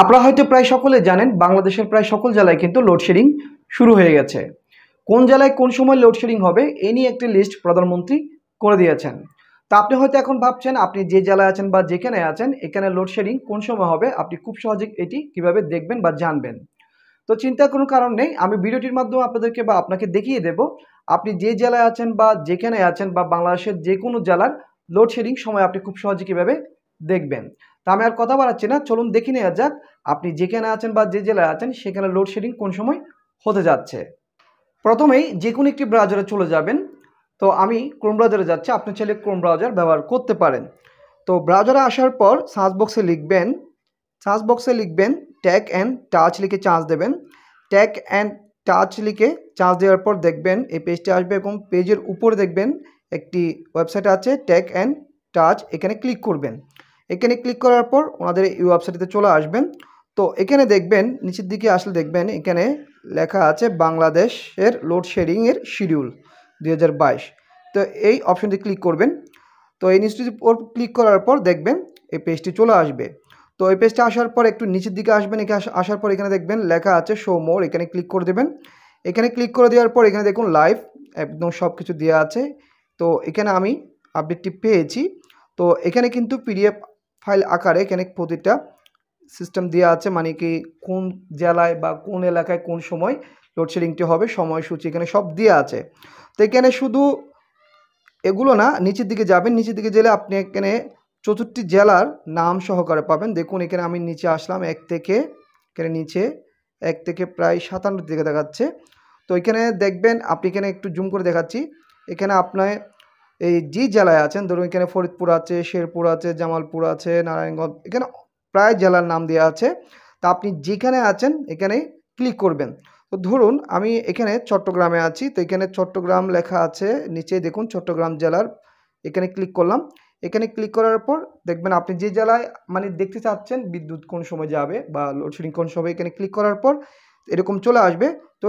আপনারা হয়তো প্রায় সকলে জানেন বাংলাদেশের প্রায় সকল জেলায় কিন্তু লোডশেডিং শুরু হয়ে গেছে কোন জেলায় কোন সময় লোডশেডিং হবে এ নিয়ে একটি লিস্ট প্রধানমন্ত্রী করে দিয়েছেন তা আপনি হয়তো এখন ভাবছেন আপনি যে জেলায় আছেন বা যেখানে আছেন এখানে লোডশেডিং কোন সময় হবে আপনি খুব সহজে এটি কিভাবে দেখবেন বা জানবেন তো চিন্তা কোনো কারণ নেই আমি ভিডিওটির মাধ্যমে আপনাদেরকে বা আপনাকে দেখিয়ে দেব আপনি যে জেলায় আছেন বা যেখানে আছেন বা বাংলাদেশের যে কোনো জেলার লোডশেডিং সময় আপনি খুব সহজে কীভাবে দেখবেন তা আমি আর কথা বাড়াচ্ছি না চলুন দেখে নেওয়া যাক আপনি যেখানে আছেন বা যে জেলায় আছেন সেখানে লোডশেডিং কোন সময় হতে যাচ্ছে প্রথমেই যে কোনো একটি ব্রাউজারে চলে যাবেন তো আমি ক্রোম ব্রাউজারে যাচ্ছি আপনি চাইলে ক্রোম ব্রাউজার ব্যবহার করতে পারেন তো ব্রাউজারে আসার পর সার্চ বক্সে লিখবেন সার্চ বক্সে লিখবেন ট্যাগ অ্যান্ড টাচ লিখে চার্জ দেবেন ট্যাগ অ্যান্ড টাচ লিখে চার্জ দেওয়ার পর দেখবেন এই পেজটি আসবে এবং পেজের উপরে দেখবেন একটি ওয়েবসাইট আছে ট্যাগ অ্যান্ড টাচ এখানে ক্লিক করবেন এখানে ক্লিক করার পর ওনাদের এই ওয়েবসাইটে চলে আসবেন তো এখানে দেখবেন নিচের দিকে আসলে দেখবেন এখানে লেখা আছে বাংলাদেশের লোডশেডিংয়ের শিডিউল দুই তো এই অপশনটি ক্লিক করবেন তো এই নিউজটির ওপর ক্লিক করার পর দেখবেন এই পেজটি চলে আসবে তো এই পেজটি আসার পর একটু নিচের দিকে আসবেন এখানে আসার পর এখানে দেখবেন লেখা আছে শো মোর এখানে ক্লিক করে দেবেন এখানে ক্লিক করে দেওয়ার পর এখানে দেখুন লাইভ একদম সব কিছু দেওয়া আছে তো এখানে আমি আপডেটটি পেয়েছি তো এখানে কিন্তু পিডিএফ ফাইল আকারে এখানে প্রতিটা সিস্টেম দেওয়া আছে মানে কি কোন জেলায় বা কোন এলাকায় কোন সময় লোডশেডিংটি হবে সময়সূচি এখানে সব দেওয়া আছে তো এখানে শুধু এগুলো না নিচের দিকে যাবেন নিচের দিকে গেলে আপনি এখানে চতুর্থটি জেলার নাম সহকারে পাবেন দেখুন এখানে আমি নিচে আসলাম এক থেকে এখানে নিচে এক থেকে প্রায় সাতান্ন দিকে দেখাচ্ছে তো এখানে দেখবেন আপনি এখানে একটু জুম করে দেখাচ্ছি এখানে আপনার এই যে জেলায় আছেন ধরুন এখানে ফরিদপুর আছে শেরপুর আছে জামালপুর আছে নারায়ণগঞ্জ এখানে প্রায় জেলার নাম দেওয়া আছে তা আপনি যেখানে আছেন এখানে ক্লিক করবেন তো ধরুন আমি এখানে চট্টগ্রামে আছি তো এখানে চট্টগ্রাম লেখা আছে নিচে দেখুন চট্টগ্রাম জেলার এখানে ক্লিক করলাম এখানে ক্লিক করার পর দেখবেন আপনি যে জেলায় মানে দেখতে চাচ্ছেন বিদ্যুৎ কোন সময় যাবে বা লোডশেডিং কোন সময় এখানে ক্লিক করার পর এরকম চলে আসবে তো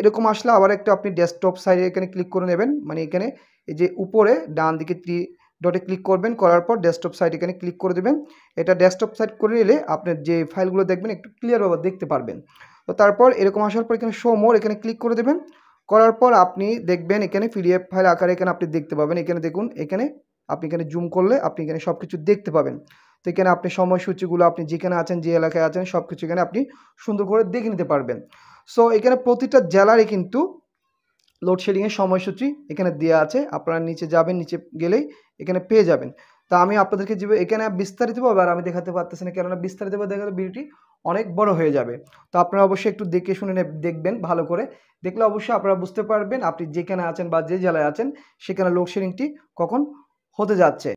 এরকম আসলে আবার একটু আপনি ডেস্কটপ সাইডে এখানে ক্লিক করে নেবেন মানে এখানে এই যে উপরে ডান দিকে ত্রি ডটে ক্লিক করবেন করার পর ডেস্কটপ সাইড এখানে ক্লিক করে দেবেন এটা ডেস্কটপ সাইড করে নিলে আপনার যে ফাইলগুলো দেখবেন একটু ক্লিয়ারভাবে দেখতে পারবেন তো তারপর এরকম আসার পর এখানে শো মোর এখানে ক্লিক করে দেবেন করার পর আপনি দেখবেন এখানে পিডিএফ ফাইল আকারে এখানে আপনি দেখতে পাবেন এখানে দেখুন এখানে আপনি এখানে জুম করলে আপনি এখানে সব কিছু দেখতে পাবেন তো এখানে আপনি সময়সূচিগুলো আপনি যেখানে আছেন যে এলাকায় আছেন সব কিছু এখানে আপনি সুন্দর করে দেখে নিতে পারবেন সো এখানে প্রতিটা জেলারই কিন্তু লোডশেডিংয়ের সময়সূচি এখানে দেওয়া আছে আপনারা নিচে যাবেন নিচে গেলেই এখানে পেয়ে যাবেন তা আমি আপনাদেরকে যে এখানে বিস্তারিতভাবে আর আমি দেখাতে পারতেছি না কেননা বিস্তারিতভাবে দেখালে বিউটি অনেক বড় হয়ে যাবে তো আপনারা অবশ্যই একটু দেখে শুনে দেখবেন ভালো করে দেখলে অবশ্যই আপনারা বুঝতে পারবেন আপনি যেখানে আছেন বা যে জেলায় আছেন সেখানে লোডশেডিংটি কখন হতে যাচ্ছে